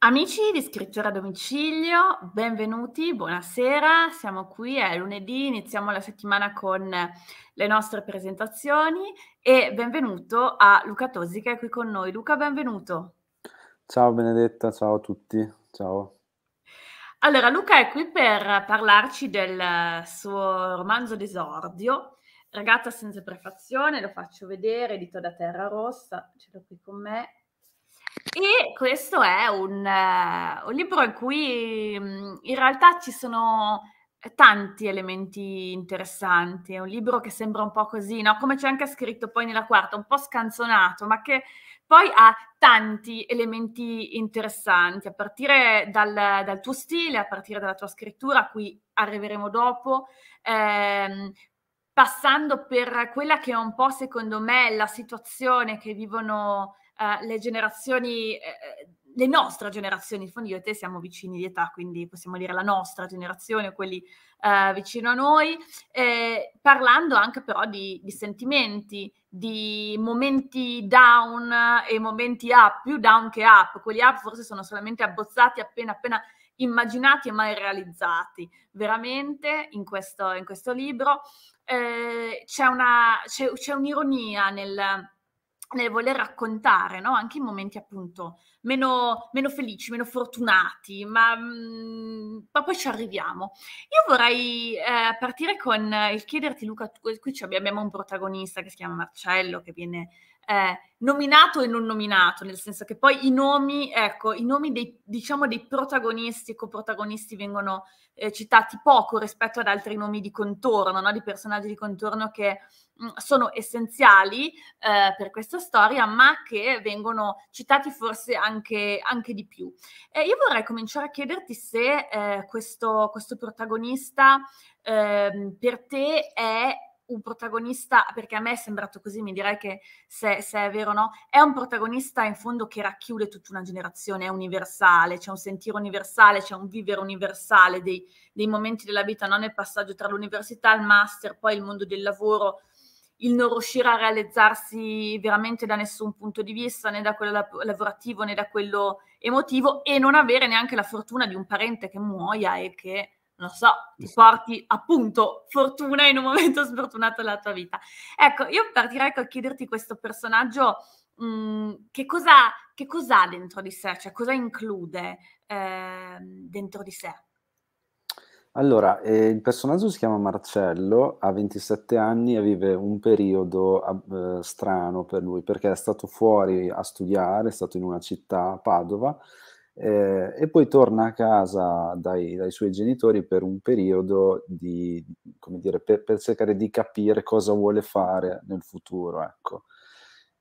Amici di Scrittura a Domicilio, benvenuti, buonasera, siamo qui, è lunedì, iniziamo la settimana con le nostre presentazioni e benvenuto a Luca Tosi che è qui con noi. Luca, benvenuto. Ciao Benedetta, ciao a tutti, ciao. Allora, Luca è qui per parlarci del suo romanzo d'esordio, Ragazza senza prefazione, lo faccio vedere, edito da Terra Rossa, ce l'ho qui con me, e questo è un, eh, un libro in cui mh, mm, in realtà ci sono tanti elementi interessanti. È un libro che sembra un po' così, no? come c'è anche scritto poi nella quarta, un po' scanzonato, ma che poi ha tanti elementi interessanti, a partire dal, dal tuo stile, a partire dalla tua scrittura, a cui arriveremo dopo. Ehm, passando per quella che è un po' secondo me la situazione che vivono eh, le generazioni, eh, eh, le nostre generazioni, in fondo io e te siamo vicini di età, quindi possiamo dire la nostra generazione, quelli eh, vicino a noi, parlando anche però di, di, sentimenti, di momenti down e momenti up, più down che up, quelli up forse sono solamente abbozzati appena appena immaginati e mai realizzati. Veramente in questo, in questo libro eh, c'è, una, c'è, c'è un'ironia nel nel voler raccontare, no? anche i momenti appunto meno, meno felici, meno fortunati, ma, mh, mhmm, ma, poi ci arriviamo. Io vorrei eh, partire con il chiederti Luca, qui abbiamo un protagonista che si chiama Marcello, che viene eh, nominato e non nominato, nel senso che poi i nomi, ecco, i nomi dei, diciamo, dei protagonisti e coprotagonisti vengono eh, citati poco rispetto ad altri nomi di contorno, no? di personaggi di contorno che sono essenziali eh, per questa storia, ma che vengono citati forse anche, anche di più. Eh, io vorrei cominciare a chiederti se eh, questo, questo, protagonista ehm, per te è un protagonista, perché a me è sembrato così, mi direi che se, se, è vero o no, è un protagonista in fondo che racchiude tutta una generazione, è universale, c'è un sentire universale, c'è un vivere universale dei, dei momenti della vita, non nel passaggio tra l'università, il master, poi il mondo del lavoro, il non riuscire a realizzarsi veramente da nessun punto di vista, né da quello lavorativo né da quello emotivo, e non avere neanche la fortuna di un parente che muoia e che, non so, ti porti appunto fortuna in un momento sfortunato della tua vita. Ecco, io partirei col chiederti questo personaggio. Mh, mm, che, cosa, che cosa ha dentro di sé, cioè cosa include eh, dentro di sé? Allora, eh, il personaggio si chiama Marcello, ha 27 anni e vive un periodo eh, strano per lui perché è stato fuori a studiare, è stato in una città, Padova, eh, e poi torna a casa dai, dai, suoi genitori per un periodo di, come dire, per, per cercare di capire cosa vuole fare nel futuro, ecco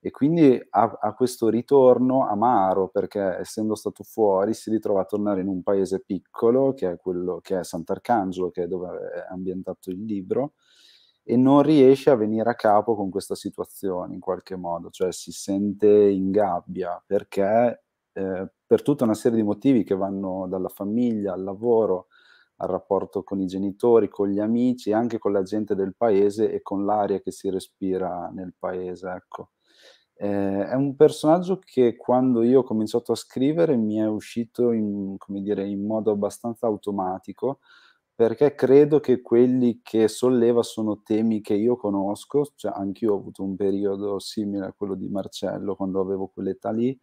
e quindi ha, ha, questo ritorno amaro perché essendo stato fuori si ritrova a tornare in un paese piccolo che è quello che è Sant'Arcangelo, che è dove è ambientato il libro, e non riesce a venire a capo con questa situazione in qualche modo, cioè si sente in gabbia perché eh, per tutta una serie di motivi che vanno dalla famiglia al lavoro, al rapporto con i genitori, con gli amici, anche con la gente del paese e con l'aria che si respira nel paese, ecco. Eh, è un personaggio che quando io ho cominciato a scrivere mi è uscito in, dire, in, modo abbastanza automatico perché credo che quelli che solleva sono temi che io conosco, cioè anch'io ho avuto un periodo simile a quello di Marcello quando avevo quell'età lì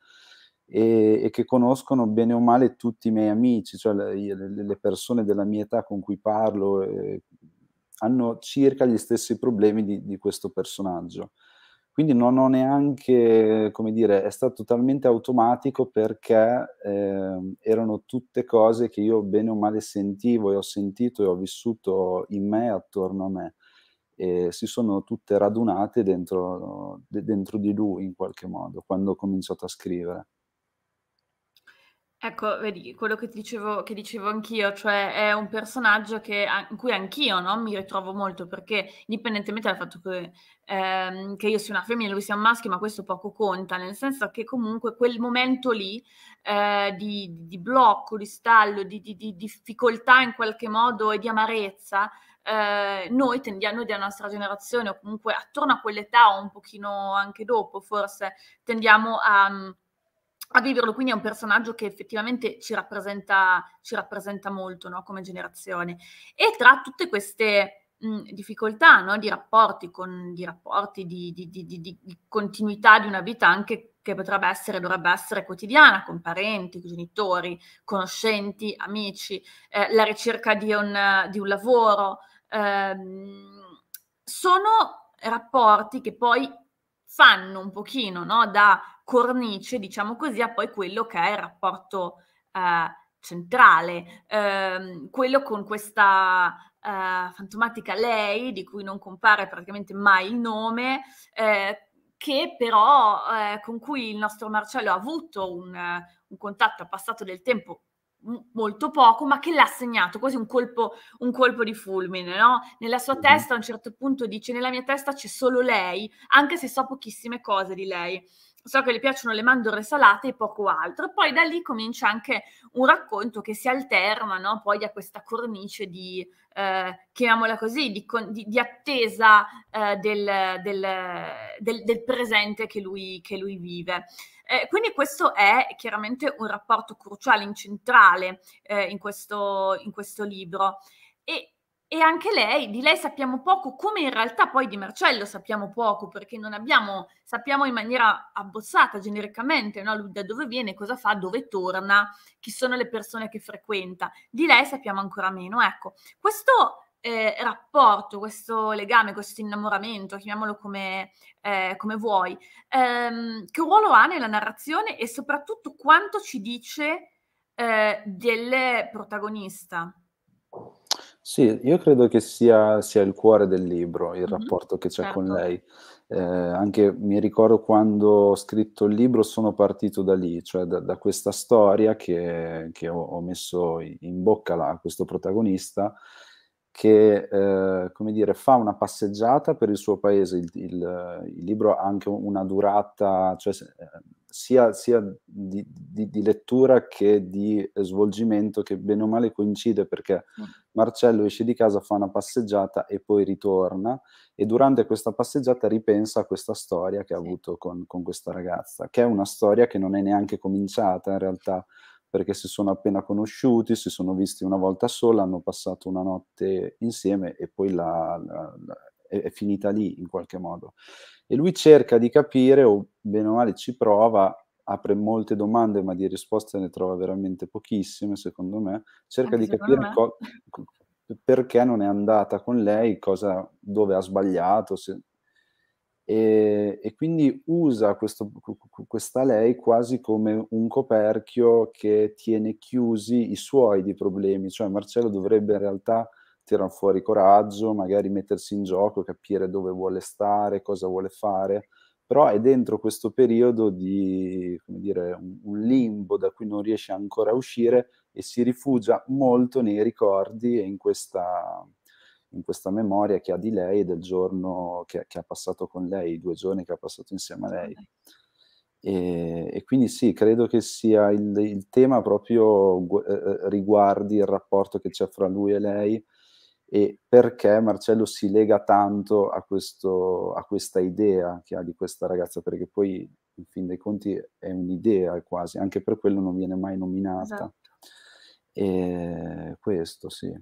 e, e che conoscono bene o male tutti i miei amici, cioè le, le persone della mia età con cui parlo eh, hanno circa gli stessi problemi di, di questo personaggio quindi non ho neanche, come dire, è stato talmente automatico perché eh, erano tutte cose che io bene o male sentivo e ho sentito e ho vissuto in me attorno a me e si sono tutte radunate dentro, dentro di lui in qualche modo quando ho cominciato a scrivere. Ecco, vedi, quello che ti dicevo, che dicevo anch'io, cioè è un personaggio che, in cui anch'io no, mi ritrovo molto, perché indipendentemente dal fatto che, ehm, che io sia una femmina e lui sia un maschio, ma questo poco conta, nel senso che comunque quel momento lì eh, di, di, blocco, di stallo, di, di, di difficoltà in qualche modo e di amarezza, eh, noi tendiamo, noi della nostra generazione o comunque attorno a quell'età o un pochino anche dopo forse, tendiamo a a viverlo, quindi è un personaggio che effettivamente ci rappresenta, ci rappresenta molto no? come generazione. E tra tutte queste mh, difficoltà no? di rapporti, con, di, rapporti di, di, di, continuità di una vita anche che potrebbe essere, dovrebbe essere quotidiana, con parenti, genitori, conoscenti, amici, eh, la ricerca di un, un lavoro, ehm, sono rapporti che poi fanno un pochino no? da cornice, diciamo così, a poi quello che è il rapporto eh, centrale, ehm, quello con questa eh, fantomatica lei, di cui non compare praticamente mai il nome, eh, che però eh, con cui il nostro Marcello ha avuto un, un contatto, ha passato del tempo molto poco, ma che l'ha segnato quasi un colpo, un colpo di fulmine, no? Nella sua mm-hmm. testa a un certo punto dice: Nella mia testa c'è solo lei, anche se so pochissime cose di lei so che le piacciono le mandorle salate e poco altro. Poi da lì comincia anche un racconto che si alterna no? poi a questa cornice di, eh, chiamiamola così, di, di, di attesa eh, del, del, del, del, presente che lui, che lui vive. Eh, quindi questo è chiaramente un rapporto cruciale, in centrale eh, in questo, in questo libro. E e anche lei, di lei sappiamo poco, come in realtà poi di Marcello sappiamo poco, perché non abbiamo, sappiamo in maniera abbozzata genericamente no? Lui da dove viene, cosa fa, dove torna, chi sono le persone che frequenta. Di lei sappiamo ancora meno. Ecco, questo eh, rapporto, questo legame, questo innamoramento, chiamiamolo come, eh, come vuoi, ehm, che ruolo ha nella narrazione e soprattutto quanto ci dice eh, del protagonista? Sì, io credo che sia, sia il cuore del libro, il Mh-mh. rapporto che c'è con certo. lei. Ehm, anche mi ricordo quando ho scritto il libro sono partito da lì, cioè da da questa storia che che ho ho messo in bocca a questo protagonista che eh, come dire, fa una passeggiata per il suo paese. Il, il, il libro ha anche una durata cioè, eh, sia, sia di, di, di, lettura che di svolgimento, che bene o male coincide perché mm. Marcello esce di casa, fa una passeggiata e poi ritorna. E durante questa passeggiata ripensa a questa storia che ha avuto con, con questa ragazza, che è una storia che non è neanche cominciata in realtà perché si sono appena conosciuti, si sono visti una volta sola, hanno passato una notte insieme e poi la, la, la, è finita lì in qualche modo. E lui cerca di capire, o bene o male ci prova, apre molte domande, ma di risposte ne trova veramente pochissime, secondo me. Cerca Anche di capire co- perché non è andata con lei, cosa, dove ha sbagliato, se, e, e quindi usa questo, questa lei quasi come un coperchio che tiene chiusi i suoi di problemi, cioè Marcello dovrebbe in realtà tirare fuori coraggio, magari mettersi in gioco, capire dove vuole stare, cosa vuole fare, però è dentro questo periodo di dire, un, un limbo da cui non riesce ancora a uscire e si rifugia molto nei ricordi e in questa, in questa memoria che ha di lei e del giorno che, che, ha passato con lei, i due giorni che ha passato insieme a lei. E, e quindi sì, credo che sia il, il tema proprio eh, eh, riguardi il rapporto che c'è fra lui e lei e perché Marcello si lega tanto a, questo, a questa idea che ha di questa ragazza, perché poi in fin dei conti è un'idea quasi, anche per quello non viene mai nominata. Esatto. E questo sì.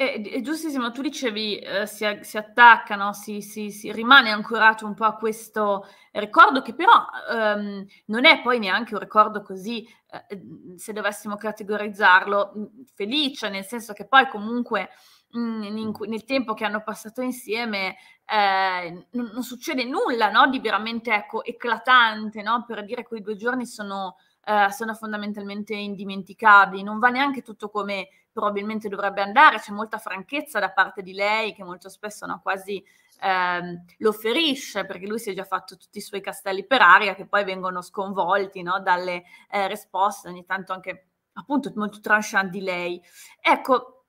È, è giustissimo, tu dicevi eh, si, si attaccano, si, si, si, rimane ancorato un po' a questo ricordo che però ehm, non è poi neanche un ricordo così, eh, mm, se dovessimo categorizzarlo, mm, felice, nel senso che poi comunque mh, mm, in, nel tempo che hanno passato insieme eh, non, non, succede nulla no? di veramente ecco, eclatante, no? per dire quei due giorni sono... Uh, sono fondamentalmente indimenticabili. Non va neanche tutto come probabilmente dovrebbe andare, c'è molta franchezza da parte di lei che molto spesso no, quasi ehm, lo ferisce perché lui si è già fatto tutti i suoi castelli per aria che poi vengono sconvolti no, dalle eh, risposte, ogni tanto anche appunto molto tranchant di lei. Ecco,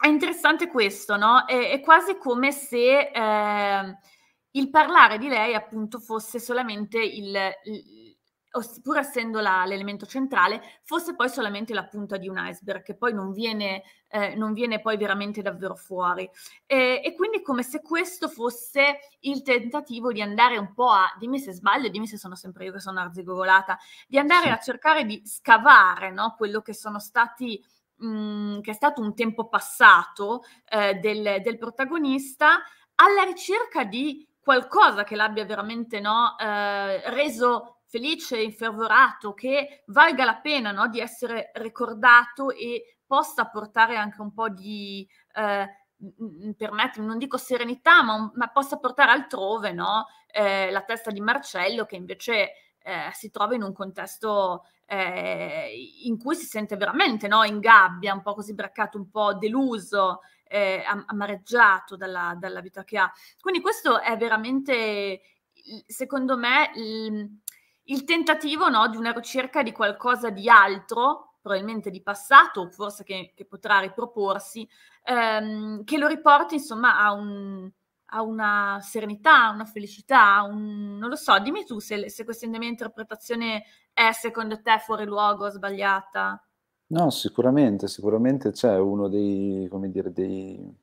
è interessante questo, no? È, è quasi come se eh, il parlare di lei appunto fosse solamente il, il pur essendo la, l'elemento centrale, fosse poi solamente la punta di un iceberg che poi non viene, eh, non viene poi veramente davvero fuori. E, e quindi come se questo fosse il tentativo di andare un po' a, dimmi se sbaglio, dimmi se sono sempre io che sono arzigogolata, di andare sì. a cercare di scavare no, quello che sono stati mh, mm, che è stato un tempo passato eh, del, del protagonista alla ricerca di qualcosa che l'abbia veramente no, eh, reso felice, infervorato, che valga la pena no? di essere ricordato e possa portare anche un po' di, eh, permettimi, non dico serenità, ma, un, ma possa portare altrove no? eh, la testa di Marcello che invece eh, si trova in un contesto eh, in cui si sente veramente no? in gabbia, un po' così braccato, un po' deluso. Eh, am- amareggiato dalla, dalla vita che ha quindi questo è veramente secondo me il tentativo no, di una ricerca di qualcosa di altro, probabilmente di passato, forse che, che potrà riproporsi, ehm, che lo riporti insomma a, un, a, una serenità, a una felicità, a un, non lo so, dimmi tu se, se questa mia interpretazione è secondo te fuori luogo, sbagliata. No, sicuramente, sicuramente c'è uno dei, come dire, dei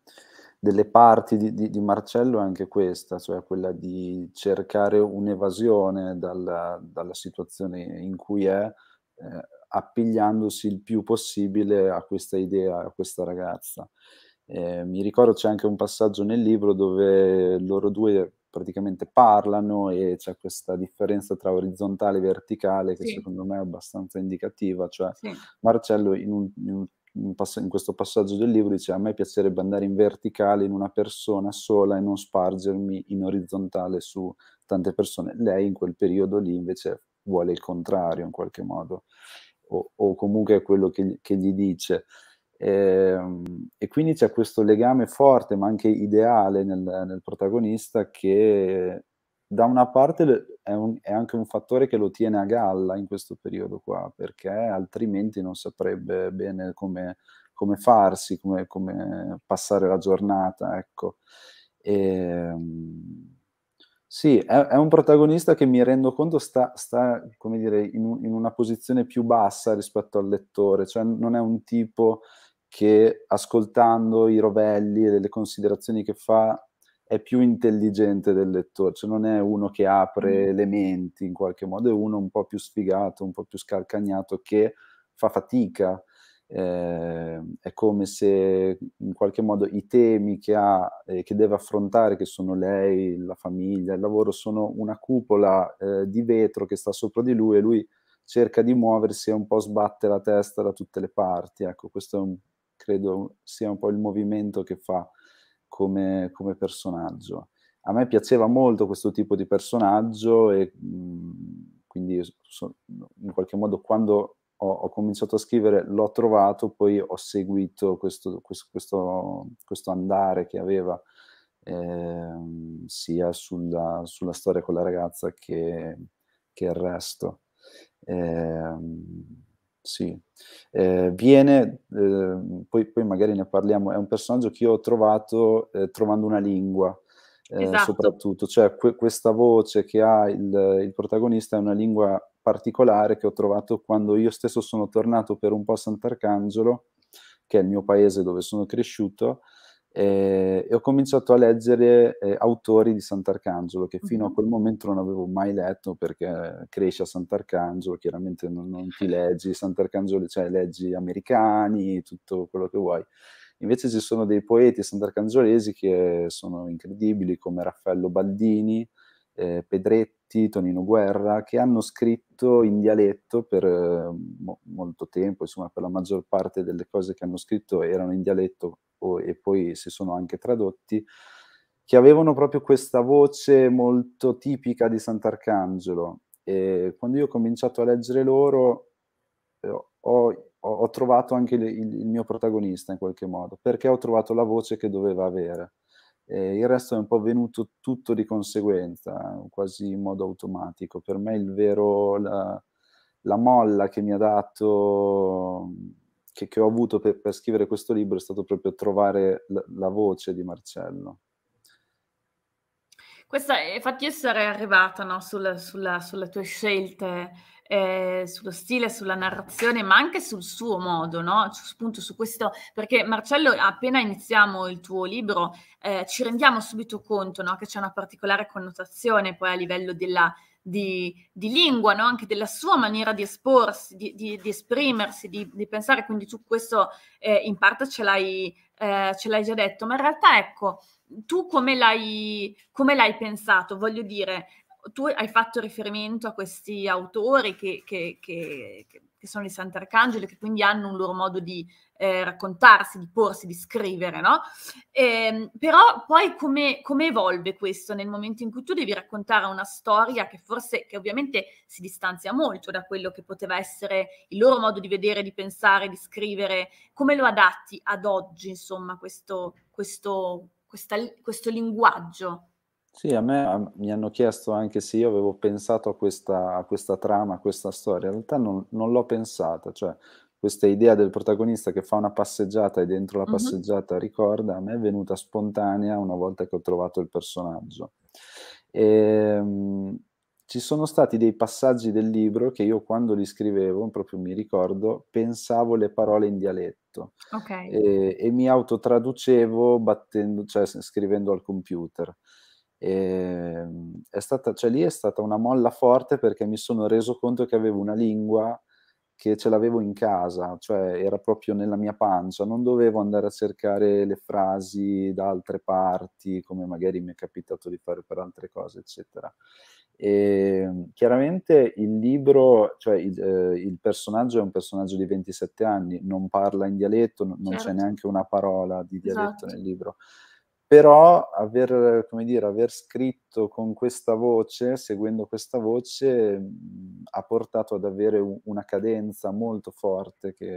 delle parti di, di, di, Marcello è anche questa, cioè quella di cercare un'evasione dalla, dalla situazione in cui è, eh, appigliandosi il più possibile a questa idea, a questa ragazza. Eh, mi ricordo c'è anche un passaggio nel libro dove loro due praticamente parlano e c'è questa differenza tra orizzontale e verticale che sì. secondo me è abbastanza indicativa, cioè sì. Marcello in un, in un in questo passaggio del libro dice a me piacerebbe andare in verticale in una persona sola e non spargermi in orizzontale su tante persone. Lei in quel periodo lì invece vuole il contrario in qualche modo, o, o comunque è quello che, che gli dice. E, ehm, e, quindi c'è questo legame forte, ma anche ideale nel, nel protagonista che da una parte è, un, è, anche un fattore che lo tiene a galla in questo periodo qua, perché altrimenti non saprebbe bene come, come farsi, come, come, passare la giornata, ecco. E, ehm, sì, è, è, un protagonista che mi rendo conto sta, sta come dire, in, in una posizione più bassa rispetto al lettore, cioè non è un tipo che ascoltando i rovelli e delle considerazioni che fa è più intelligente del lettore, cioè non è uno che apre mm. le menti in qualche modo, è uno un po' più sfigato, un po' più scalcagnato che fa fatica. Eh, è come se in qualche modo i temi che ha eh, che deve affrontare, che sono lei, la famiglia, il lavoro, sono una cupola eh, di vetro che sta sopra di lui e lui cerca di muoversi e un po' sbatte la testa da tutte le parti. Ecco, questo un, credo sia un po' il movimento che fa come, come personaggio. A me piaceva molto questo tipo di personaggio e mh, mhmm, quindi so, in qualche modo quando ho, ho, cominciato a scrivere l'ho trovato, poi ho seguito questo, questo, questo, questo andare che aveva eh, sia sulla, sulla, storia con la ragazza che, che il resto. Eh, sì, eh, viene, eh, poi, poi, magari ne parliamo, è un personaggio che io ho trovato eh, trovando una lingua, eh, esatto. soprattutto, cioè que- questa voce che ha il, il, protagonista è una lingua particolare che ho trovato quando io stesso sono tornato per un po' a Sant'Arcangelo, che è il mio paese dove sono cresciuto, eh, e ho cominciato a leggere eh, autori di Sant'Arcangelo che fino a mm-hmm. quel momento non avevo mai letto perché cresce a Sant'Arcangelo, chiaramente non, non ti leggi Sant'Arcangelo, cioè leggi americani, tutto quello che vuoi. Invece ci sono dei poeti sant'arcangiolesi che sono incredibili come Raffaello Baldini, eh, Pedretti, Tonino Guerra, che hanno scritto in dialetto per eh, mo- molto tempo, insomma per la maggior parte delle cose che hanno scritto erano in dialetto o- e poi si sono anche tradotti, che avevano proprio questa voce molto tipica di Sant'Arcangelo. E quando io ho cominciato a leggere loro eh, ho, ho, trovato anche il, il mio protagonista in qualche modo, perché ho trovato la voce che doveva avere eh, il resto è un po' venuto tutto di conseguenza, quasi in modo automatico. Per me il vero, la, la molla che mi ha dato, che, che ho avuto per, per, scrivere questo libro è stato proprio trovare la, la voce di Marcello. Questa, eh, infatti io sarei arrivata no, sulla, sulla, sulle tue scelte eh, sullo stile, sulla narrazione, ma anche sul suo modo, no? Appunto su questo, perché Marcello, appena iniziamo il tuo libro, eh, ci rendiamo subito conto no? che c'è una particolare connotazione poi a livello della di, di, lingua, no? anche della sua maniera di esporsi, di, di, di esprimersi, di, pensare. Quindi tu questo eh, in parte ce l'hai, eh, ce l'hai, già detto, ma in realtà ecco, tu come l'hai, come l'hai pensato? Voglio dire, tu hai fatto riferimento a questi autori che, che, che, che sono i Sant'Arcangelo, che quindi hanno un loro modo di eh, raccontarsi, di porsi, di scrivere, no? Ehm, però poi come, come, evolve questo nel momento in cui tu devi raccontare una storia che forse, che ovviamente si distanzia molto da quello che poteva essere il loro modo di vedere, di pensare, di scrivere, come lo adatti ad oggi, insomma, questo, questo, questa, questo linguaggio? Sì, a me a, mi hanno chiesto anche se io avevo pensato a questa, a questa trama, a questa storia. In realtà non, non l'ho pensata, cioè questa idea del protagonista che fa una passeggiata e dentro la passeggiata ricorda, a me è venuta spontanea una volta che ho trovato il personaggio. E, ehm, mh, ci sono stati dei passaggi del libro che io quando li scrivevo, proprio mi ricordo, pensavo le parole in dialetto okay. e, e mi autotraducevo battendo, cioè, scrivendo al computer. E, ehm, stata, cioè, lì è stata una molla forte perché mi sono reso conto che avevo una lingua che ce l'avevo in casa, cioè era proprio nella mia pancia, non dovevo andare a cercare le frasi da altre parti, come magari mi è capitato di fare per altre cose, eccetera. E ehm, chiaramente il libro, cioè il, eh, il, personaggio è un personaggio di 27 anni, non parla in dialetto, non certo. c'è neanche una parola di dialetto esatto. nel libro però aver, dire, aver, scritto con questa voce, seguendo questa voce, mh, ha portato ad avere un, una cadenza molto forte che,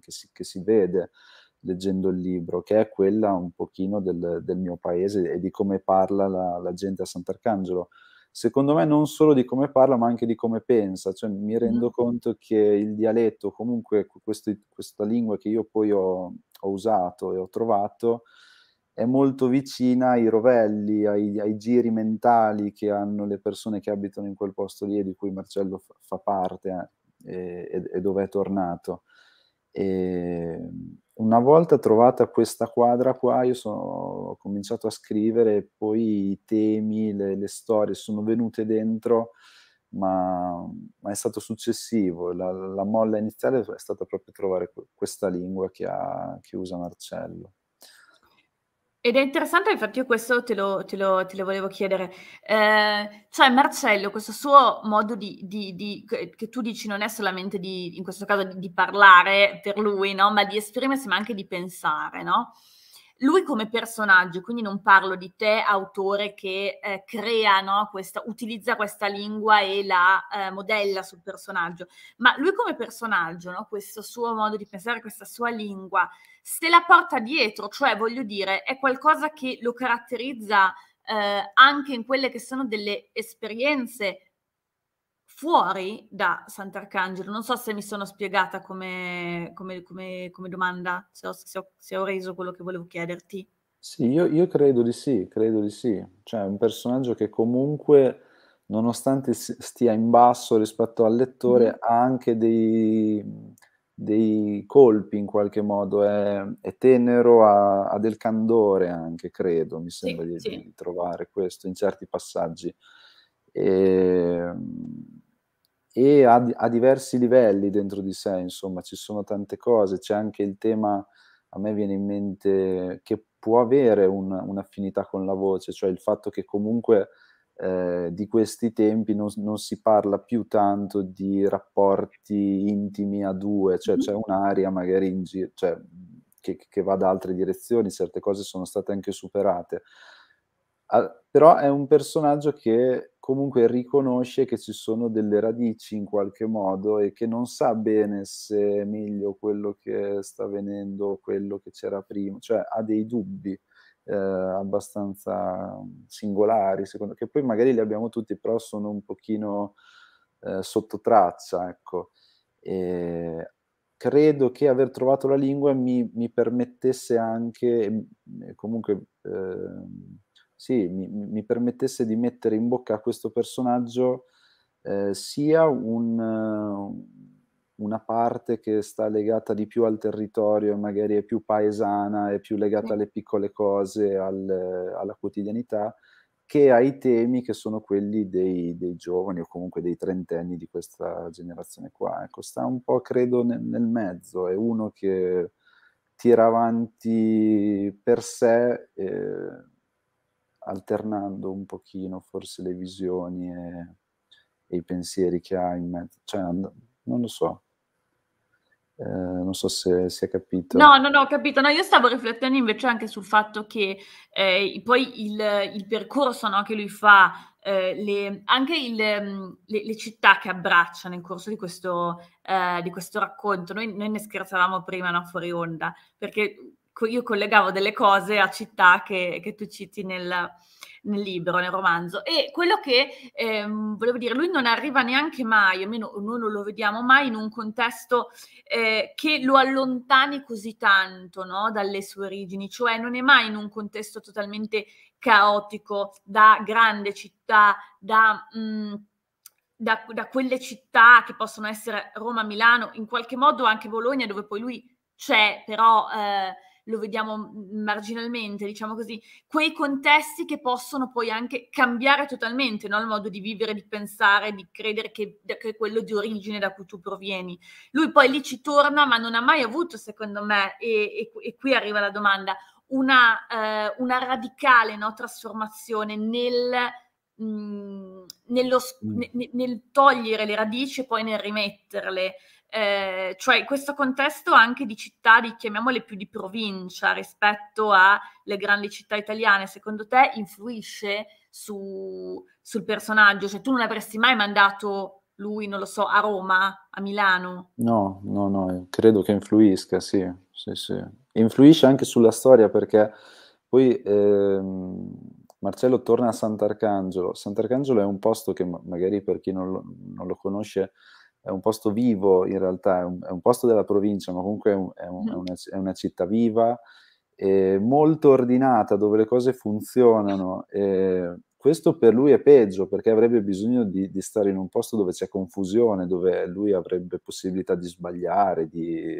che, si, che, si, vede leggendo il libro, che è quella un pochino del, del mio paese e di come parla la, la, gente a Sant'Arcangelo. Secondo me non solo di come parla, ma anche di come pensa, cioè mi rendo mm. conto che il dialetto, comunque questo, questa lingua che io poi ho, ho usato e ho trovato, è molto vicina ai rovelli, ai, ai, giri mentali che hanno le persone che abitano in quel posto lì e di cui Marcello fa, fa parte eh, e, e dove è tornato. E ehm, una volta trovata questa quadra qua, io sono, ho cominciato a scrivere, poi i temi, le, le storie sono venute dentro, ma, ma è stato successivo. La, la, molla iniziale è stata proprio trovare questa lingua che, ha, che usa Marcello. Ed è interessante, infatti, io questo te lo, te lo, te lo volevo chiedere. Eh, cioè, Marcello, questo suo modo di, di, di, che tu dici non è solamente di, in questo caso, di, parlare per lui, no? Ma di esprimersi, ma anche di pensare, no? Lui come personaggio, quindi non parlo di te, autore, che eh, crea, no? questa, utilizza questa lingua e la eh, modella sul personaggio, ma lui come personaggio, no? questo suo modo di pensare, questa sua lingua, se la porta dietro, cioè voglio dire, è qualcosa che lo caratterizza eh, anche in quelle che sono delle esperienze fuori da Sant'Arcangelo. Non so se mi sono spiegata come, come, come, come domanda, se ho, se, ho, se ho, reso quello che volevo chiederti. Sì, io, io, credo di sì, credo di sì. Cioè, un personaggio che comunque, nonostante stia in basso rispetto al lettore, mm. ha anche dei dei colpi in qualche modo, è, è tenero, ha, ha, del candore anche, credo, mi sembra sì, di, sì. di, trovare questo in certi passaggi. Ehm, e, e ha, ha, diversi livelli dentro di sé, insomma, ci sono tante cose, c'è anche il tema, a me viene in mente, che può avere un, un'affinità con la voce, cioè il fatto che comunque eh, di questi tempi non, non, si parla più tanto di rapporti intimi a due, cioè mhm. c'è un'aria magari in giro, cioè, che, che, va da altre direzioni, certe cose sono state anche superate. Ah, però è un personaggio che comunque riconosce che ci sono delle radici in qualche modo e che non sa bene se è meglio quello che sta avvenendo o quello che c'era prima, cioè ha dei dubbi eh, abbastanza singolari, secondo, che poi magari li abbiamo tutti, però sono un pochino eh, sotto traccia, ecco. E credo che aver trovato la lingua mi, mi permettesse anche, eh, comunque, eh, sì, mi, mi, permettesse di mettere in bocca a questo personaggio eh, sia un una parte che sta legata di più al territorio magari è più paesana, è più legata alle piccole cose, al, alla quotidianità, che ai temi che sono quelli dei, dei, giovani o comunque dei trentenni di questa generazione qua. Ecco, sta un po', credo, nel, nel mezzo, è uno che tira avanti per sé, eh, alternando un pochino forse le visioni e, e, i pensieri che ha in mezzo. Cioè, non lo so, eh, non so se si è capito. No, no, no, ho capito. No, io stavo riflettendo invece anche sul fatto che eh, poi il, il percorso no, che lui fa, eh, le, anche il, mm, le, le, città che abbraccia nel corso di questo, eh, di questo racconto, noi, noi, ne scherzavamo prima no, fuori onda, perché io collegavo delle cose a città che, che tu citi nel, nel, libro, nel romanzo. E quello che ehm, volevo dire, lui non arriva neanche mai, almeno noi non lo vediamo mai, in un contesto eh, che lo allontani così tanto no? dalle sue origini, cioè non è mai in un contesto totalmente caotico da grande città, da... Mh, mm, da, da quelle città che possono essere Roma, Milano, in qualche modo anche Bologna, dove poi lui c'è, però eh, lo vediamo mm, marginalmente, diciamo così, quei contesti che possono poi anche cambiare totalmente no? il modo di vivere, di pensare, di credere che, che è quello di origine da cui tu provieni. Lui poi lì ci torna, ma non ha mai avuto, secondo me, e, e, e qui arriva la domanda, una, eh, una radicale no? trasformazione nel... Mm, nello, mm. nel, nel togliere le radici e poi nel rimetterle. Eh, cioè questo contesto anche di città, di, chiamiamole più di provincia rispetto alle grandi città italiane, secondo te influisce su, sul personaggio? Cioè tu non avresti mai mandato lui, non lo so, a Roma, a Milano? No, no, no, credo che influisca, sì, sì, sì. Influisce anche sulla storia perché poi... Ehm... Marcello torna a Sant'Arcangelo. Sant'Arcangelo è un posto che magari per chi non lo, non lo conosce è un posto vivo in realtà, è un, è un posto della provincia, ma comunque è, un, è, un, mm. una, è, una, città viva, è molto ordinata, dove le cose funzionano. E questo per lui è peggio, perché avrebbe bisogno di, di, stare in un posto dove c'è confusione, dove lui avrebbe possibilità di sbagliare, di,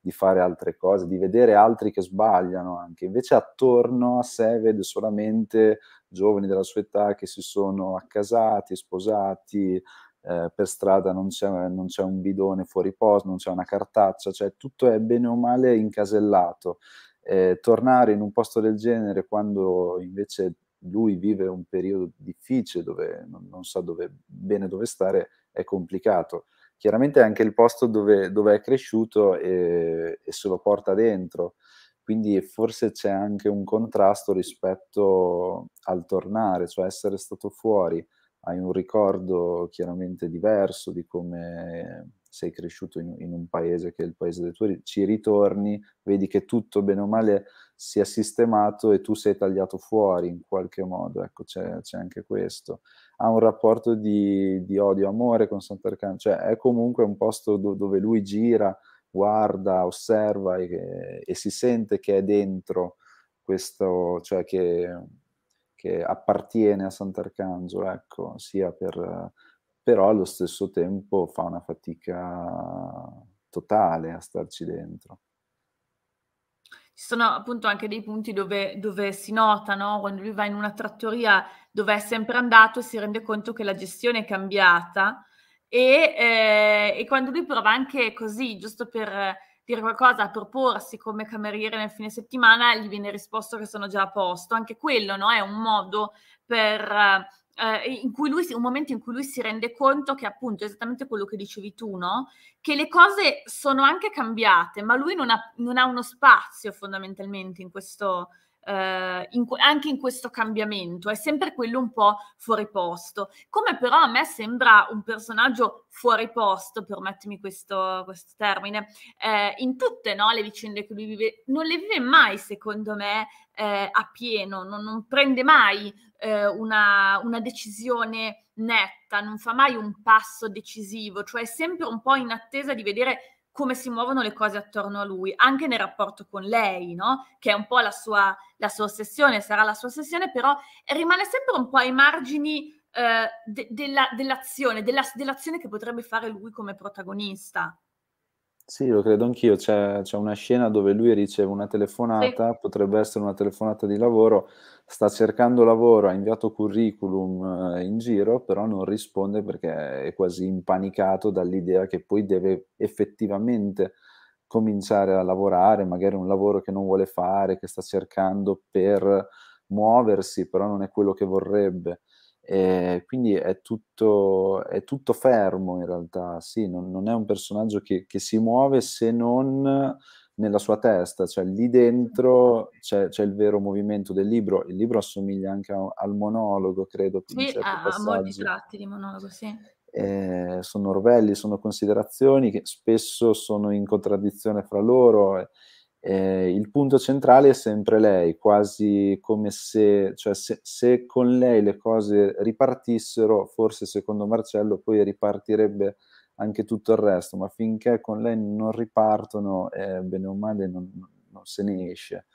di fare altre cose, di vedere altri che sbagliano anche. Invece attorno a sé vede solamente giovani della sua età che si sono accasati, sposati, eh, per strada non c'è, non c'è, un bidone fuori posto, non c'è una cartaccia, cioè tutto è bene o male incasellato. Eh, tornare in un posto del genere quando invece lui vive un periodo difficile dove non, non sa dove, bene dove stare è complicato chiaramente anche il posto dove, dove è cresciuto e, e, se lo porta dentro. Quindi forse c'è anche un contrasto rispetto al tornare, cioè essere stato fuori hai un ricordo chiaramente diverso di come sei cresciuto in, in, un paese che è il paese dei tuoi, ci ritorni, vedi che tutto bene o male si è sistemato e tu sei tagliato fuori in qualche modo, ecco c'è, c'è anche questo. Ha un rapporto di, di odio-amore con Sant'Arcangelo, cioè è comunque un posto do, dove lui gira, guarda, osserva e, e si sente che è dentro questo, cioè che che appartiene a Sant'Arcangelo, ecco, sia per, però allo stesso tempo fa una fatica totale a starci dentro. Ci sono appunto anche dei punti dove, dove si nota, no? quando lui va in una trattoria dove è sempre andato e si rende conto che la gestione è cambiata e, eh, e quando lui prova anche così, giusto per dire qualcosa, a proporsi come cameriere nel fine settimana, gli viene risposto che sono già a posto. Anche quello no? è un modo per... Eh, lui, un momento in cui lui si rende conto che appunto esattamente quello che dicevi tu, no? Che le cose sono anche cambiate, ma lui non ha, non ha uno spazio fondamentalmente in questo, eh, in, anche in questo cambiamento, è sempre quello un po' fuori posto. Come però a me sembra un personaggio fuori posto, permettimi questo, questo termine, eh, in tutte no, le vicende che lui vive, non le vive mai secondo me eh, a pieno, non, non prende mai eh, una, una decisione netta, non fa mai un passo decisivo, cioè è sempre un po' in attesa di vedere come si muovono le cose attorno a lui, anche nel rapporto con lei, no? che è un po' la sua, la sua ossessione, sarà la sua ossessione, però rimane sempre un po' ai margini eh, de- della, dell'azione, della, dell'azione che potrebbe fare lui come protagonista. Sì, lo credo anch'io. C'è, c'è una scena dove lui riceve una telefonata, Sì. potrebbe essere una telefonata di lavoro, sta cercando lavoro, ha inviato curriculum, eh, in giro, però non risponde perché è quasi impanicato dall'idea che poi deve effettivamente cominciare a lavorare, magari un lavoro che non vuole fare, che sta cercando per muoversi, però non è quello che vorrebbe. E quindi è tutto, è tutto, fermo in realtà, sì, non, non è un personaggio che, che, si muove se non nella sua testa, cioè lì dentro c'è, c'è il vero movimento del libro, il libro assomiglia anche a, al monologo, credo. Sì, a, a molti tratti di monologo, sì. Eh, sono orvelli, sono considerazioni che spesso sono in contraddizione fra loro. Eh, eh, il punto centrale è sempre lei, quasi come se, cioè se, se, con lei le cose ripartissero, forse secondo Marcello poi ripartirebbe anche tutto il resto, ma finché con lei non ripartono, eh, bene o male non, non se ne esce.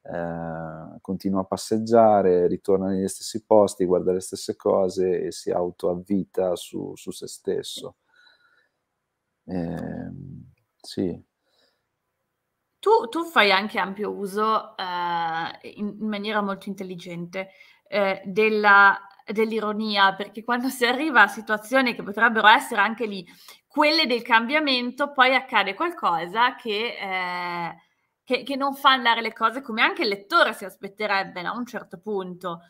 Eh, continua a passeggiare, ritorna negli stessi posti, guarda le stesse cose e si autoavvita su, su se stesso. Ehm, sì. Tu, tu fai anche ampio uso eh, in, in, maniera molto intelligente eh, della, dell'ironia, perché quando si arriva a situazioni che potrebbero essere anche lì quelle del cambiamento, poi accade qualcosa che, eh, che, che non fa andare le cose come anche il lettore si aspetterebbe no? a un certo punto.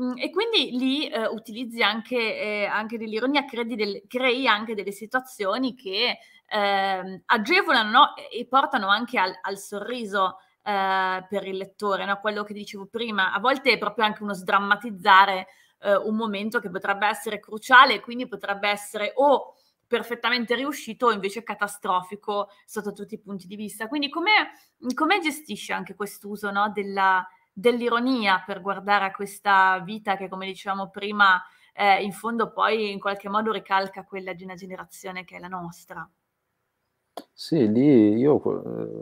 Mm, e quindi lì eh, utilizzi anche, eh, anche dell'ironia, credi del, crei anche delle situazioni che eh, agevolano no? e portano anche al, al sorriso eh, per il lettore, no? quello che dicevo prima, a volte è proprio anche uno sdrammatizzare eh, un momento che potrebbe essere cruciale, e quindi potrebbe essere o perfettamente riuscito o invece catastrofico sotto tutti i punti di vista. Quindi come gestisce anche quest'uso no? Della, dell'ironia per guardare a questa vita che, come dicevamo prima, eh, in fondo poi in qualche modo ricalca quella di una generazione che è la nostra? Sì, lì io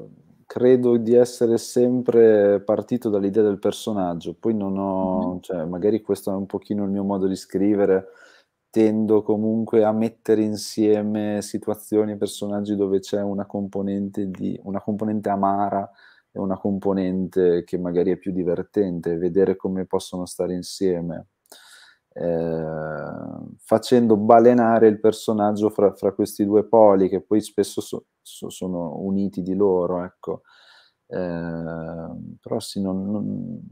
eh, credo di essere sempre partito dall'idea del personaggio, poi non ho, mhm. cioè, magari questo è un pochino il mio modo di scrivere, tendo comunque a mettere insieme situazioni e personaggi dove c'è una componente, di, una componente amara e una componente che magari è più divertente, vedere come possono stare insieme eh, facendo balenare il personaggio fra, fra, questi due poli che poi spesso so, so, sono uniti di loro, ecco. Eh, però sì, non, non,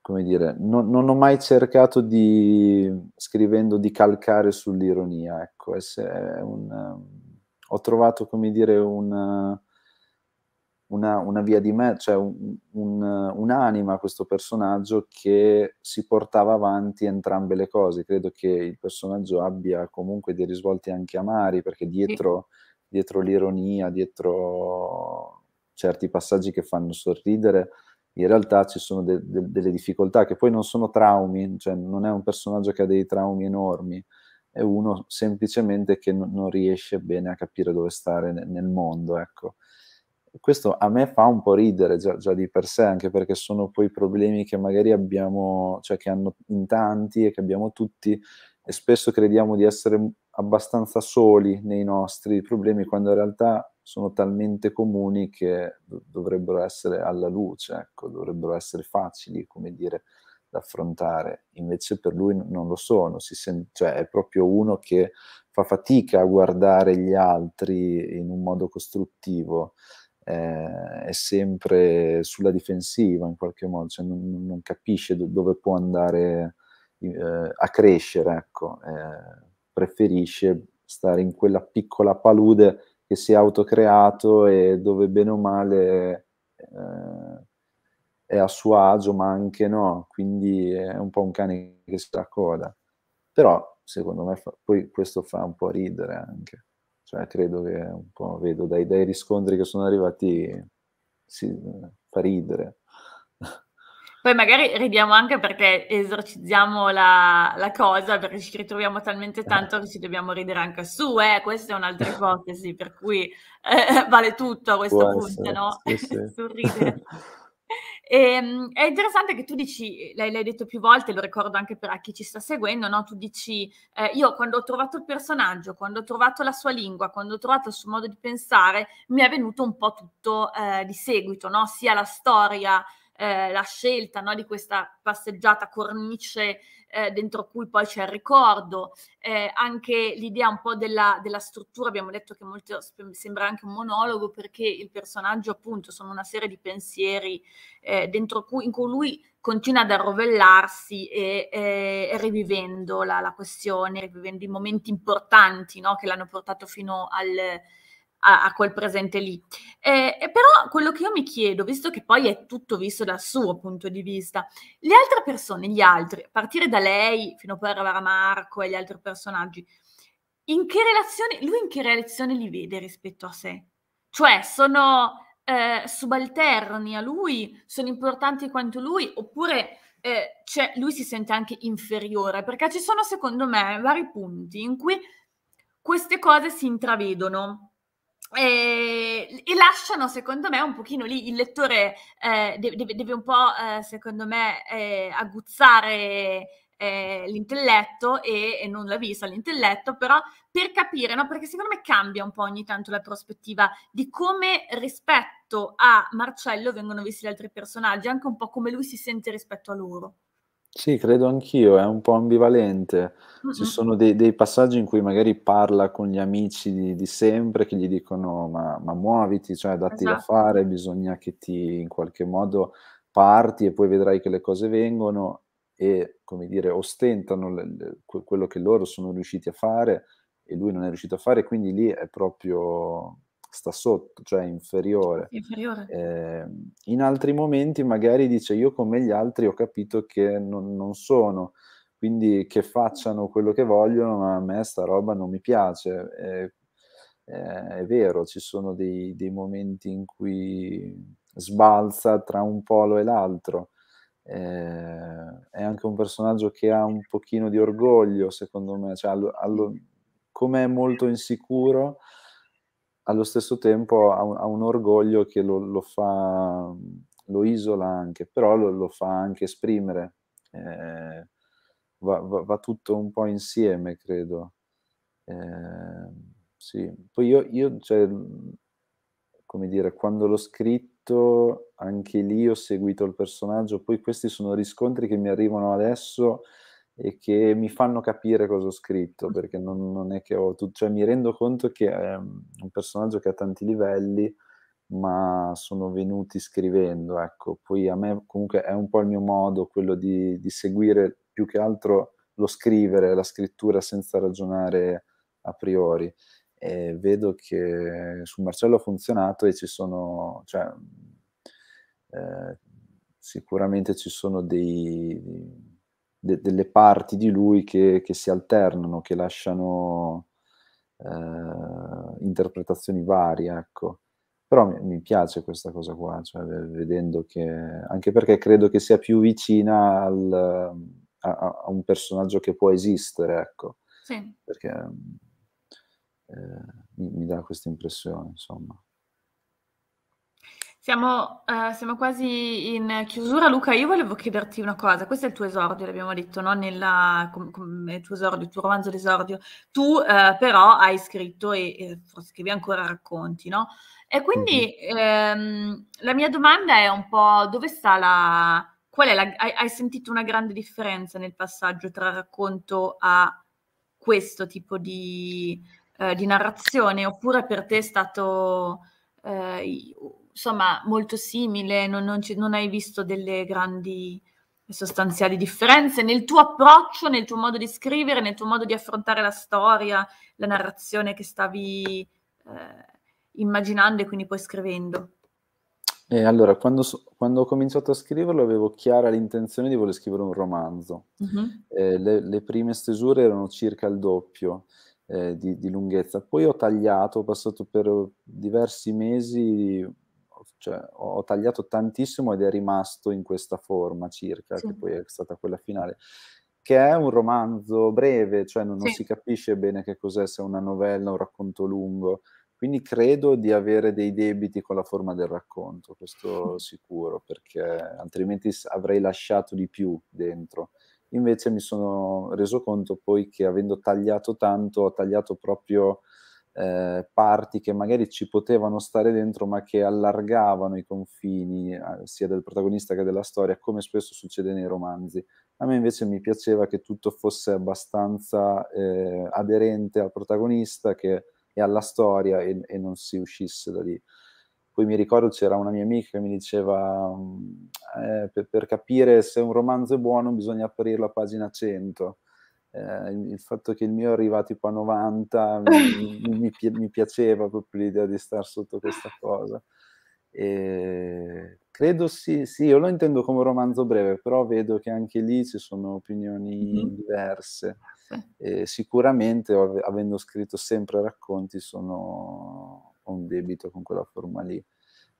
come dire, non, non, ho mai cercato di, scrivendo, di calcare sull'ironia, ecco, un, ho trovato, come dire, una, una, una via di me, cioè un, un, un'anima questo personaggio che si portava avanti entrambe le cose. Credo che il personaggio abbia comunque dei risvolti anche amari, perché dietro, dietro l'ironia, dietro certi passaggi che fanno sorridere, in realtà ci sono de- de- delle difficoltà che poi non sono traumi, cioè non è un personaggio che ha dei traumi enormi, è uno semplicemente che non, non riesce bene a capire dove stare nel mondo, ecco questo a me fa un po' ridere già, già, di per sé, anche perché sono poi problemi che magari abbiamo, cioè che hanno in tanti e che abbiamo tutti, e spesso crediamo di essere abbastanza soli nei nostri problemi, quando in realtà sono talmente comuni che dovrebbero essere alla luce, ecco, dovrebbero essere facili, come dire, da affrontare. Invece per lui non lo sono, sent- cioè è proprio uno che fa fatica a guardare gli altri in un modo costruttivo eh, è sempre sulla difensiva in qualche modo, cioè non, non, capisce do, dove può andare eh, a crescere, ecco. Eh, preferisce stare in quella piccola palude che si è autocreato e dove bene o male eh, è a suo agio, ma anche no, quindi è un po' un cane che si raccoda. Però secondo me fa, poi questo fa un po' ridere anche. Cioè, credo che un po' vedo dai, dai riscontri che sono arrivati si fa ridere. Poi magari ridiamo anche perché esorcizziamo la, la, cosa, perché ci ritroviamo talmente eh. tanto che ci dobbiamo ridere anche su, eh? questa è un'altra ipotesi, per cui eh, vale tutto a questo Può punto, essere, no? Sì, sì. sorridere e, ehm, è interessante che tu dici, lei l'hai, detto più volte, lo ricordo anche per chi ci sta seguendo, no? tu dici, eh, io quando ho trovato il personaggio, quando ho trovato la sua lingua, quando ho trovato il suo modo di pensare, mi è venuto un po' tutto eh, di seguito, no? sia la storia, eh, la scelta no, di questa passeggiata cornice eh, dentro cui poi c'è il ricordo, eh, anche l'idea un po' della, della struttura, abbiamo detto che molto, sembra anche un monologo perché il personaggio appunto sono una serie di pensieri eh, dentro cui, in cui lui continua ad arrovellarsi e, e rivivendo la, la, questione, rivivendo i momenti importanti no, che l'hanno portato fino al a, a quel presente lì. Eh, però quello che io mi chiedo, visto che poi è tutto visto dal suo punto di vista, le altre persone, gli altri, a partire da lei fino a poi arrivare a Marco e gli altri personaggi, in che relazione, lui in che relazione li vede rispetto a sé? Cioè, sono eh, subalterni a lui, sono importanti quanto lui, oppure eh, cioè, lui si sente anche inferiore? Perché ci sono, secondo me, vari punti in cui queste cose si intravedono. E, ehm, e, lasciano secondo me un pochino lì il lettore eh, deve, deve, un po' eh, secondo me eh, agguzzare eh, l'intelletto e, e, non la vista l'intelletto però per capire no? perché secondo me cambia un po' ogni tanto la prospettiva di come rispetto a Marcello vengono visti gli altri personaggi anche un po' come lui si sente rispetto a loro sì, credo anch'io, è un po' ambivalente. Ci sono dei, dei passaggi in cui magari parla con gli amici di, di sempre che gli dicono: "Ma, ma muoviti, cioè datti da esatto. fare, bisogna che ti in qualche modo parti e poi vedrai che le cose vengono", e come dire, ostentano le le quello che loro sono riusciti a fare e lui non è riuscito a fare, quindi lì è proprio sta sotto, cioè inferiore. inferiore. Eh, in altri momenti magari dice io come gli altri ho capito che non, non, sono, quindi che facciano quello che vogliono, ma a me sta roba non mi piace. Eh, eh, è vero, ci sono dei, dei, momenti in cui sbalza tra un polo e l'altro. Eh, è anche un personaggio che ha un pochino di orgoglio, secondo me, cioè, allo, allo, come è molto insicuro allo stesso tempo ha un, ha un orgoglio che lo, lo, fa, lo isola anche, però lo, lo fa anche esprimere. Eh, va, va, va, tutto un po' insieme, credo. Eh, sì. Poi io, io cioè, come dire, quando l'ho scritto, anche lì ho seguito il personaggio, poi questi sono riscontri che mi arrivano adesso e che mi fanno capire cosa ho scritto, mm. perché non, non è che ho tutto, cioè mi rendo conto che è ehm, un personaggio che ha tanti livelli, ma sono venuti scrivendo, ecco, poi a me comunque è un po' il mio modo quello di, di seguire più che altro lo scrivere, la scrittura senza ragionare a priori. E vedo che su Marcello ha funzionato e ci sono, cioè, eh, sicuramente ci sono dei, de, delle parti di lui che, che, si alternano, che lasciano eh, interpretazioni varie, ecco. Però mi, mi piace questa cosa qua, cioè, vedendo che, anche perché credo che sia più vicina al, a, a, un personaggio che può esistere, ecco. Sì. Perché eh, mi, mi dà questa impressione, insomma. Siamo, eh, siamo, quasi in chiusura. Luca, io volevo chiederti una cosa. Questo è il tuo esordio, l'abbiamo detto, no? Nella, com, com, il tuo esordio, il tuo romanzo d'esordio. Tu eh, però hai scritto e, e forse scrivi ancora racconti, no? E quindi mhm. ehm, la mia domanda è un po' dove sta la... Qual è la... Hai, hai sentito una grande differenza nel passaggio tra racconto a questo tipo di, eh, di narrazione? Oppure per te è stato... Eh, insomma molto simile, non, non, ci, non hai visto delle grandi sostanziali differenze nel tuo approccio, nel tuo modo di scrivere, nel tuo modo di affrontare la storia, la narrazione che stavi eh, immaginando e quindi poi scrivendo? Eh, allora, quando, quando, ho cominciato a scriverlo avevo chiara l'intenzione di voler scrivere un romanzo. Uh-huh. Eh, le, le, prime stesure erano circa il doppio eh, di, di lunghezza, poi ho tagliato, ho passato per diversi mesi cioè, ho tagliato tantissimo ed è rimasto in questa forma circa, sì. che poi è stata quella finale, che è un romanzo breve, cioè non, non si capisce bene che cos'è, se è una novella, un racconto lungo, quindi credo di avere dei debiti con la forma del racconto, questo mm. sicuro, perché altrimenti avrei lasciato di più dentro. Invece mi sono reso conto poi che avendo tagliato tanto, ho tagliato proprio eh, parti che magari ci potevano stare dentro ma che allargavano i confini eh, sia del protagonista che della storia, come spesso succede nei romanzi. A me invece mi piaceva che tutto fosse abbastanza eh, aderente al protagonista che, e alla storia e, e non si uscisse da lì. Poi mi ricordo c'era una mia amica che mi diceva mm, eh, per, per, capire se un romanzo è buono bisogna aprire la pagina 100 eh, il fatto che il mio arriva tipo a 90 mi, mi, mi, piaceva proprio l'idea di stare sotto questa cosa. E credo sì, sì, io lo intendo come romanzo breve, però vedo che anche lì ci sono opinioni mm-hmm. diverse. E sicuramente, avendo scritto sempre racconti, sono ho un debito con quella forma lì.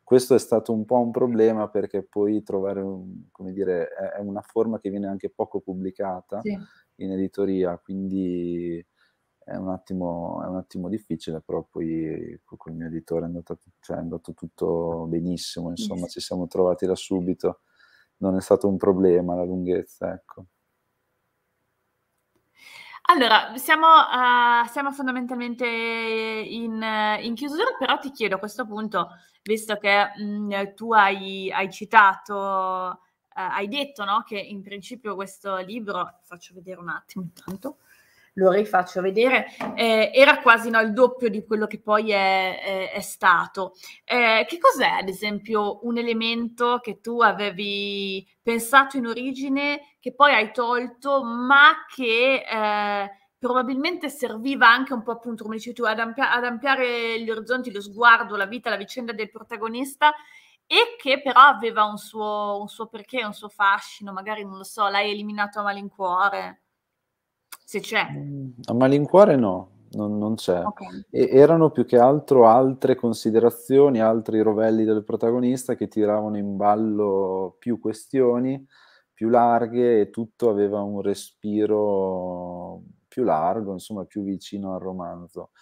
Questo è stato un po' un problema perché poi trovare, un, come dire, è, una forma che viene anche poco pubblicata sì. in editoria, quindi è un, attimo, è un, attimo, difficile, però poi con il mio editore è andato, cioè è andato tutto benissimo, insomma sì. ci siamo trovati da subito, non è stato un problema la lunghezza, ecco. Allora, siamo, uh, siamo fondamentalmente in, in, chiusura, però ti chiedo a questo punto, visto che mh, mm, tu hai, hai citato, uh, hai detto no, che in principio questo libro, faccio vedere un attimo intanto, lo rifaccio vedere, eh, era quasi no, il doppio di quello che poi è, è, è stato. Eh, che cos'è, ad esempio, un elemento che tu avevi pensato in origine, che poi hai tolto, ma che eh, probabilmente serviva anche un po' appunto, come dici tu, ad, ampia- ad ampliare gli orizzonti, lo sguardo, la vita, la vicenda del protagonista e che però aveva un suo, un suo perché, un suo fascino, magari non lo so, l'hai eliminato a malincuore se c'è. Mm, a malincuore no, non, non c'è. Okay. erano più che altro altre considerazioni, altri rovelli del protagonista che tiravano in ballo più questioni più larghe e tutto aveva un respiro più largo, insomma più vicino al romanzo.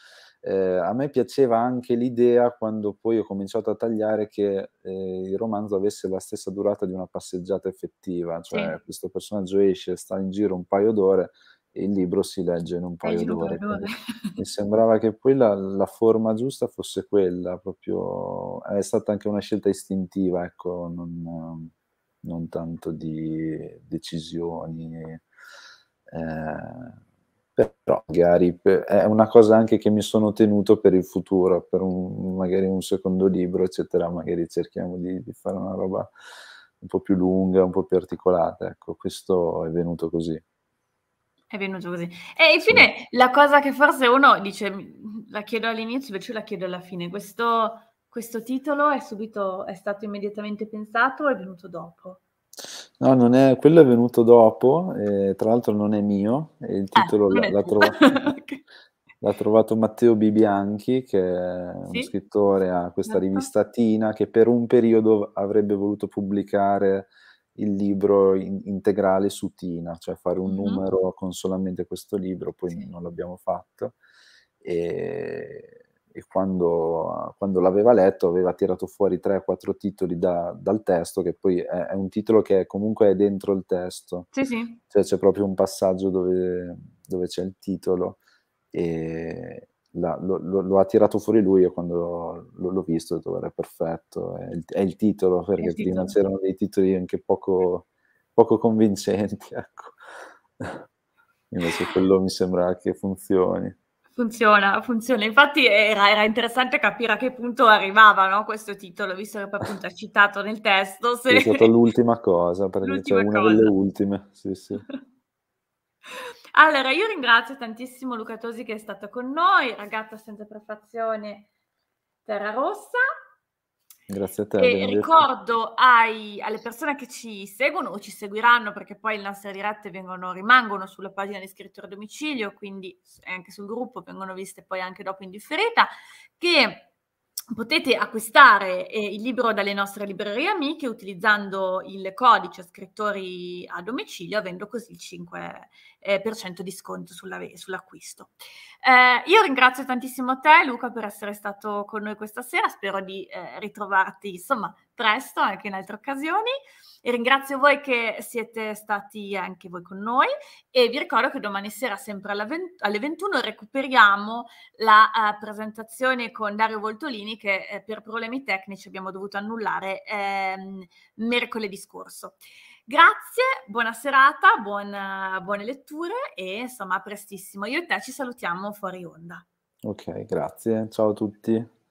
Eh, a me piaceva anche l'idea quando poi ho cominciato a tagliare che eh, il romanzo avesse la stessa durata di una passeggiata effettiva, cioè sì. questo personaggio esce, sta in giro un paio d'ore, il libro si legge in un paio d'ore. Mi sembrava che poi la, la, forma giusta fosse quella, proprio è stata anche una scelta istintiva, ecco, non, non tanto di decisioni. Eh, però magari è una cosa anche che mi sono tenuto per il futuro, per un, magari un secondo libro, eccetera, magari cerchiamo di, di fare una roba un po' più lunga, un po' più articolata, ecco, questo è venuto così. È venuto così. E infine sì. la cosa che forse uno dice, la chiedo all'inizio, invece la chiedo alla fine, questo, questo titolo è subito, è stato immediatamente pensato o è venuto dopo? No, non è, quello è venuto dopo, eh, tra l'altro non è mio, il ah, titolo ah, l'ha, l'ha, trovato, okay. l'ha, trovato, Matteo Bibianchi, che è sì? uno scrittore a questa esatto. rivista Tina, che per un periodo avrebbe voluto pubblicare il libro in, integrale su Tina, cioè fare un mm-hmm. numero con solamente questo libro, poi sì. non l'abbiamo fatto. E, e quando, quando, l'aveva letto aveva tirato fuori 3-4 titoli da, dal testo, che poi è, è, un titolo che comunque è dentro il testo, sì, sì. cioè c'è proprio un passaggio dove, dove c'è il titolo e, la, lo, lo, lo, ha tirato fuori lui e quando lo, l'ho visto ho detto guarda è perfetto è il, è il titolo perché il prima c'erano dei titoli anche poco, poco convincenti ecco invece quello mi sembra che funzioni Funziona, funziona. Infatti era, era, interessante capire a che punto arrivava no, questo titolo, visto che appunto è citato nel testo. Se... È stata l'ultima cosa, perché l'ultima cioè una cosa. delle ultime. Sì, sì. Allora, io ringrazio tantissimo Luca Tosi che è stato con noi, ragazza senza prefazione Terra Rossa. Grazie a te. E ricordo ai, alle persone che ci seguono o ci seguiranno, perché poi le nostre dirette vengono, rimangono sulla pagina di scrittore a domicilio, quindi anche sul gruppo, vengono viste poi anche dopo in differita, che potete acquistare eh, il libro dalle nostre librerie amiche utilizzando il codice scrittori a domicilio, avendo così il 5% eh, di sconto sulla, sull'acquisto. Eh, io ringrazio tantissimo te, Luca, per essere stato con noi questa sera. Spero di eh, ritrovarti, insomma, presto anche in altre occasioni. E ringrazio voi che siete stati anche voi con noi e vi ricordo che domani sera sempre alle 21 recuperiamo la uh, presentazione con Dario Voltolini che eh, per problemi tecnici abbiamo dovuto annullare ehm, mercoledì scorso. Grazie, buona serata, buona, buone letture e insomma a prestissimo. Io e te ci salutiamo fuori onda. Ok, grazie. Ciao a tutti.